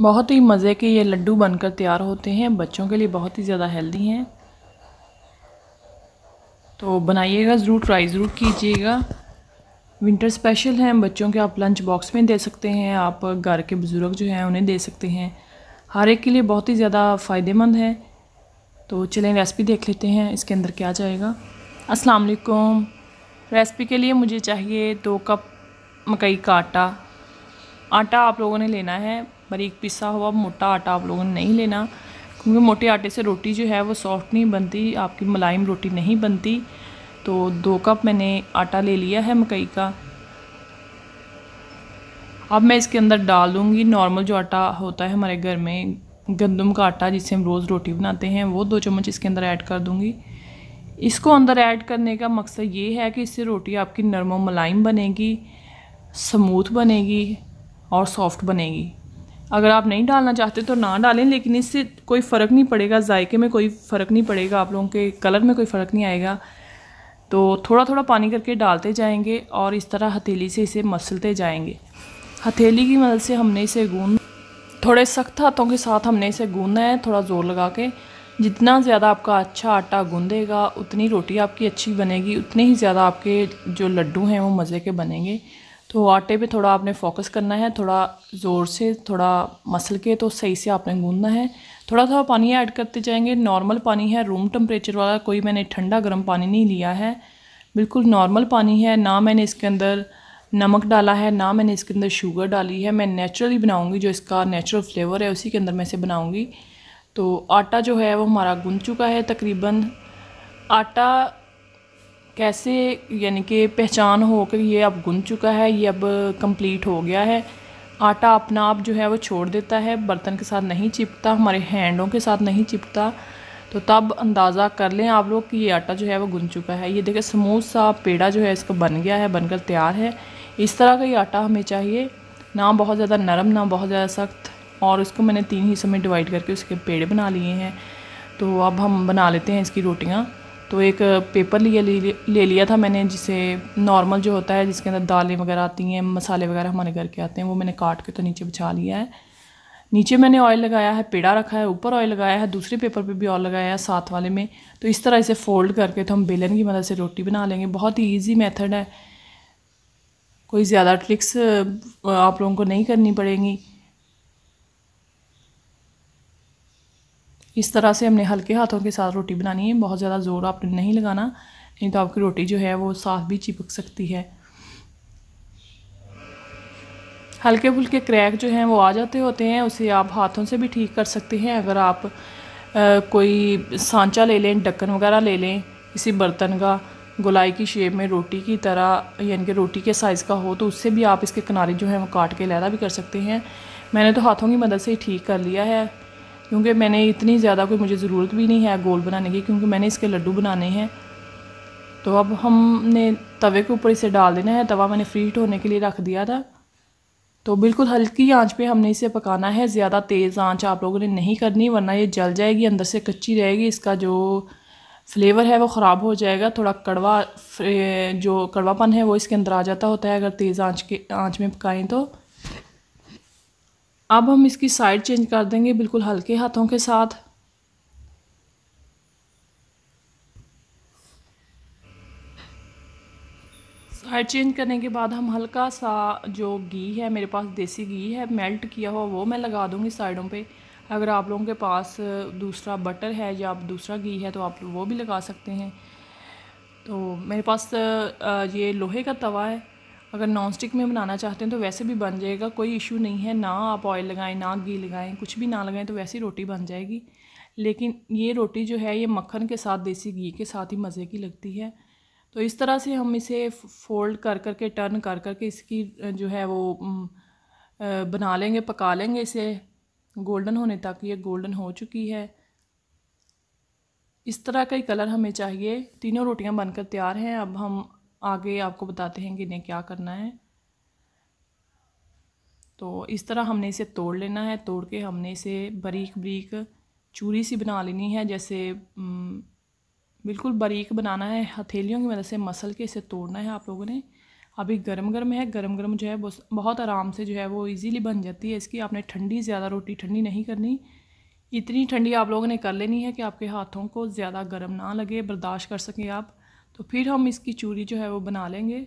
बहुत ही मज़े के ये लड्डू बनकर तैयार होते हैं बच्चों के लिए बहुत ही ज़्यादा हेल्दी हैं तो बनाइएगा ज़रूर ट्राई ज़रूर कीजिएगा विंटर स्पेशल हैं बच्चों के आप लंच बॉक्स में दे सकते हैं आप घर के बुज़ुर्ग जो हैं उन्हें दे सकते हैं हर एक के लिए बहुत ही ज़्यादा फ़ायदेमंद है तो चलें रेसिपी देख लेते हैं इसके अंदर क्या जाएगा अस्सलाम वालेकुम रेसिपी के लिए मुझे चाहिए दो कप मकई का आटा आटा आप लोगों ने लेना है बारीक पिसा हुआ मोटा आटा आप लोगों ने नहीं लेना क्योंकि मोटे आटे से रोटी जो है वो सॉफ्ट नहीं बनती आपकी मुलायम रोटी नहीं बनती तो दो कप मैंने आटा ले लिया है मकई का अब मैं इसके अंदर डाल दूँगी नॉर्मल जो आटा होता है हमारे घर में गंदम का आटा जिससे हम रोज़ रोटी बनाते हैं वो दो चम्मच इसके अंदर ऐड कर दूँगी इसको अंदर ऐड करने का मकसद ये है कि इससे रोटी आपकी नरम मुलायम बनेगी स्मूथ बनेगी और सॉफ्ट बनेगी अगर आप नहीं डालना चाहते तो ना डालें लेकिन इससे कोई फ़र्क नहीं पड़ेगा जायके में कोई फ़र्क नहीं पड़ेगा आप लोगों के कलर में कोई फ़र्क नहीं आएगा तो थोड़ा थोड़ा पानी करके डालते जाएंगे और इस तरह हथेली से इसे मसलते जाएंगे हथेली की मदद से हमने इसे गूँ थोड़े सख्त हाथों के साथ हमने इसे गूंदना है थोड़ा ज़ोर लगा के जितना ज़्यादा आपका अच्छा आटा गूँधेगा उतनी रोटी आपकी अच्छी बनेगी उतने ही ज़्यादा आपके जो लड्डू हैं वो मज़े के बनेंगे तो आटे पे थोड़ा आपने फोकस करना है थोड़ा ज़ोर से थोड़ा मसल के तो सही से आपने गूंदना है थोड़ा थोड़ा पानी ऐड करते जाएंगे नॉर्मल पानी है रूम टेम्परेचर वाला कोई मैंने ठंडा गर्म पानी नहीं लिया है बिल्कुल नॉर्मल पानी है ना मैंने इसके अंदर नमक डाला है ना मैंने इसके अंदर शुगर डाली है मैं नेचुरली बनाऊँगी जो इसका नेचुरल फ्लेवर है उसी के अंदर मैं इसे बनाऊँगी तो आटा जो है वो हमारा गुन चुका है तकरीबन आटा कैसे यानी कि पहचान हो कि ये अब गुन चुका है ये अब कंप्लीट हो गया है आटा अपना आप जो है वो छोड़ देता है बर्तन के साथ नहीं चिपता हमारे हैंडों के साथ नहीं चिपता तो तब अंदाज़ा कर लें आप लोग कि ये आटा जो है वो गुन चुका है ये देखें स्मूथ सा पेड़ा जो है इसका बन गया है बनकर तैयार है इस तरह का ये आटा हमें चाहिए ना बहुत ज़्यादा नरम ना बहुत ज़्यादा सख्त और उसको मैंने तीन हिस्सों में डिवाइड करके उसके पेड़ बना लिए हैं तो अब हम बना लेते हैं इसकी रोटियाँ तो एक पेपर लिया ले लिया था मैंने जिसे नॉर्मल जो होता है जिसके अंदर दालें वगैरह आती हैं मसाले वगैरह हमारे घर के आते हैं वो मैंने काट के तो नीचे बिछा लिया है नीचे मैंने ऑयल लगाया है पेड़ा रखा है ऊपर ऑयल लगाया है दूसरे पेपर पे भी ऑयल लगाया है साथ वाले में तो इस तरह इसे फोल्ड करके तो हम बेलन की मदद से रोटी बना लेंगे बहुत ही ईजी मेथड है कोई ज़्यादा ट्रिक्स आप लोगों को नहीं करनी पड़ेंगी इस तरह से हमने हल्के हाथों के साथ रोटी बनानी है बहुत ज़्यादा ज़ोर आपने नहीं लगाना नहीं तो आपकी रोटी जो है वो साफ भी चिपक सकती है हल्के फुल्के क्रैक जो हैं वो आ जाते होते हैं उसे आप हाथों से भी ठीक कर सकते हैं अगर आप आ, कोई सांचा ले लें ढक्कन वगैरह ले लें किसी बर्तन का गुलाई की शेप में रोटी की तरह यानी कि रोटी के साइज़ का हो तो उससे भी आप इसके किनारे जो हैं वो काट के लहरा भी कर सकते हैं मैंने तो हाथों की मदद से ही ठीक कर लिया है क्योंकि मैंने इतनी ज़्यादा कोई मुझे ज़रूरत भी नहीं है गोल बनाने की क्योंकि मैंने इसके लड्डू बनाने हैं तो अब हमने तवे के ऊपर इसे डाल देना है तवा मैंने फ्री होने के लिए रख दिया था तो बिल्कुल हल्की आंच पे हमने इसे पकाना है ज़्यादा तेज़ आंच आप लोगों ने नहीं करनी वरना ये जल जाएगी अंदर से कच्ची रहेगी इसका जो फ्लेवर है वो ख़राब हो जाएगा थोड़ा कड़वा जो कड़वापन है वो इसके अंदर आ जाता होता है अगर तेज़ आंच के आंच में पकाएं तो अब हम इसकी साइड चेंज कर देंगे बिल्कुल हल्के हाथों के साथ साइड चेंज करने के बाद हम हल्का सा जो घी है मेरे पास देसी घी है मेल्ट किया हुआ वो मैं लगा दूँगी साइडों पे अगर आप लोगों के पास दूसरा बटर है या आप दूसरा घी है तो आप वो भी लगा सकते हैं तो मेरे पास ये लोहे का तवा है अगर नॉन स्टिक में बनाना चाहते हैं तो वैसे भी बन जाएगा कोई इशू नहीं है ना आप ऑयल लगाएं ना घी लगाएं कुछ भी ना लगाएं तो वैसी रोटी बन जाएगी लेकिन ये रोटी जो है ये मक्खन के साथ देसी घी के साथ ही मज़े की लगती है तो इस तरह से हम इसे फोल्ड कर कर के टर्न कर कर के इसकी जो है वो बना लेंगे पका लेंगे इसे गोल्डन होने तक ये गोल्डन हो चुकी है इस तरह का ही कलर हमें चाहिए तीनों रोटियां बनकर तैयार हैं अब हम आगे आपको बताते हैं कि इन्हें क्या करना है तो इस तरह हमने इसे तोड़ लेना है तोड़ के हमने इसे बरीक बरीक चूरी सी बना लेनी है जैसे बिल्कुल बारीक बनाना है हथेलियों की मदद से मसल के इसे तोड़ना है आप लोगों ने अभी गर्म गर्म है गर्म गर्म जो है बहुत आराम से जो है वो इजीली बन जाती है इसकी आपने ठंडी ज़्यादा रोटी ठंडी नहीं करनी इतनी ठंडी आप लोगों ने कर लेनी है कि आपके हाथों को ज़्यादा गर्म ना लगे बर्दाश्त कर सकें आप तो फिर हम इसकी चूरी जो है वो बना लेंगे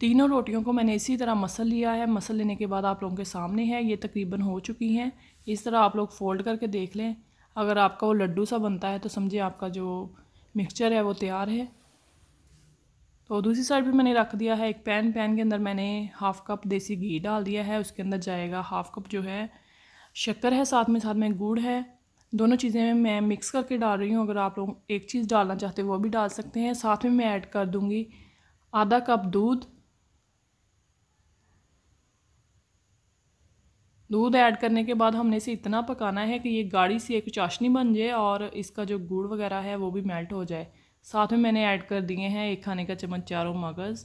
तीनों रोटियों को मैंने इसी तरह मसल लिया है मसल लेने के बाद आप लोगों के सामने है ये तकरीबन हो चुकी हैं इस तरह आप लोग फ़ोल्ड करके देख लें अगर आपका वो लड्डू सा बनता है तो समझिए आपका जो मिक्सचर है वो तैयार है तो दूसरी साइड भी मैंने रख दिया है एक पैन पैन के अंदर मैंने हाफ़ कप देसी घी डाल दिया है उसके अंदर जाएगा हाफ़ कप जो है शक्कर है साथ में साथ में गुड़ है दोनों चीज़ें मैं मिक्स करके डाल रही हूँ अगर आप लोग एक चीज़ डालना चाहते हो वो भी डाल सकते हैं साथ में मैं ऐड कर दूँगी आधा कप दूध दूध ऐड करने के बाद हमने इसे इतना पकाना है कि ये गाढ़ी सी एक चाशनी बन जाए और इसका जो गुड़ वगैरह है वो भी मेल्ट हो जाए साथ में मैंने ऐड कर दिए हैं एक खाने का चम्मच चारों मगज़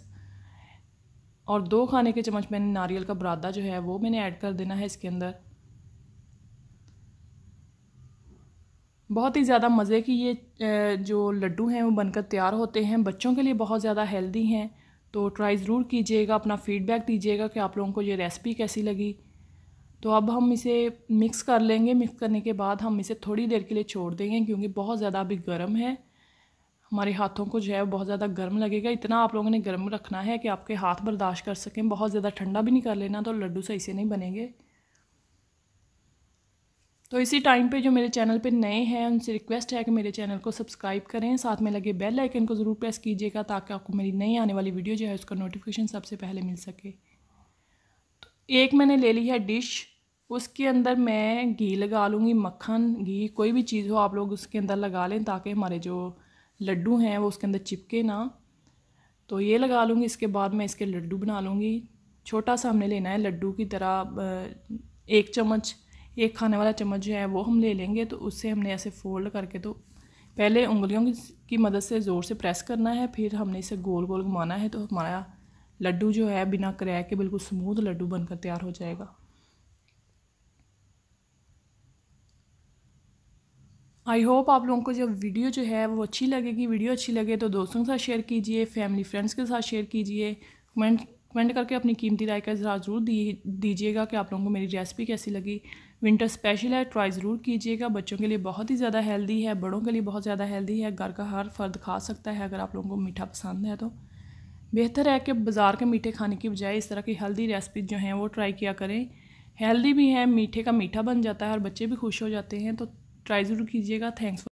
और दो खाने के चम्मच मैंने नारियल का बरादा जो है वो मैंने ऐड कर देना है इसके अंदर बहुत ही ज़्यादा मज़े की ये जो लड्डू हैं वो बनकर तैयार होते हैं बच्चों के लिए बहुत ज़्यादा हेल्दी हैं तो ट्राई ज़रूर कीजिएगा अपना फ़ीडबैक दीजिएगा कि आप लोगों को ये रेसिपी कैसी लगी तो अब हम इसे मिक्स कर लेंगे मिक्स करने के बाद हम इसे थोड़ी देर के लिए छोड़ देंगे क्योंकि बहुत ज़्यादा अभी गर्म है हमारे हाथों को जो है बहुत ज़्यादा गर्म लगेगा इतना आप लोगों ने गर्म रखना है कि आपके हाथ बर्दाश्त कर सकें बहुत ज़्यादा ठंडा भी नहीं कर लेना तो लड्डू सही से नहीं बनेंगे तो इसी टाइम पे जो मेरे चैनल पे नए हैं उनसे रिक्वेस्ट है कि मेरे चैनल को सब्सक्राइब करें साथ में लगे बेल आइकन को ज़रूर प्रेस कीजिएगा ताकि आपको मेरी नई आने वाली वीडियो जो है उसका नोटिफिकेशन सबसे पहले मिल सके तो एक मैंने ले ली है डिश उसके अंदर मैं घी लगा लूँगी मक्खन घी कोई भी चीज़ हो आप लोग उसके अंदर लगा लें ताकि हमारे जो लड्डू हैं वो उसके अंदर चिपके ना तो ये लगा लूँगी इसके बाद मैं इसके लड्डू बना लूँगी छोटा सा हमने लेना है लड्डू की तरह एक चम्मच एक खाने वाला चम्मच जो है वो हम ले लेंगे तो उससे हमने ऐसे फोल्ड करके तो पहले उंगलियों की मदद से ज़ोर से प्रेस करना है फिर हमने इसे गोल गोल घुमाना है तो हमारा लड्डू जो है बिना क्रैक के बिल्कुल स्मूथ लड्डू बनकर तैयार हो जाएगा आई होप आप लोगों को जब वीडियो जो है वो अच्छी लगेगी वीडियो अच्छी लगे तो दोस्तों के साथ शेयर कीजिए फैमिली फ्रेंड्स के साथ शेयर कीजिए कमेंट कमेंट करके अपनी कीमती राय का जरा ज़रूर दी दीजिएगा कि आप लोगों को मेरी रेसिपी कैसी लगी विंटर स्पेशल है ट्राई ज़रूर कीजिएगा बच्चों के लिए बहुत ही ज़्यादा हेल्दी है बड़ों के लिए बहुत ज़्यादा हेल्दी है घर का हर फर्द खा सकता है अगर आप लोगों को मीठा पसंद है तो बेहतर है कि बाज़ार के मीठे खाने की बजाय इस तरह की हेल्दी रेसिपीज जो हैं वो ट्राई किया करें हेल्दी भी है मीठे का मीठा बन जाता है और बच्चे भी खुश हो जाते हैं तो ट्राई ज़रूर कीजिएगा थैंक्स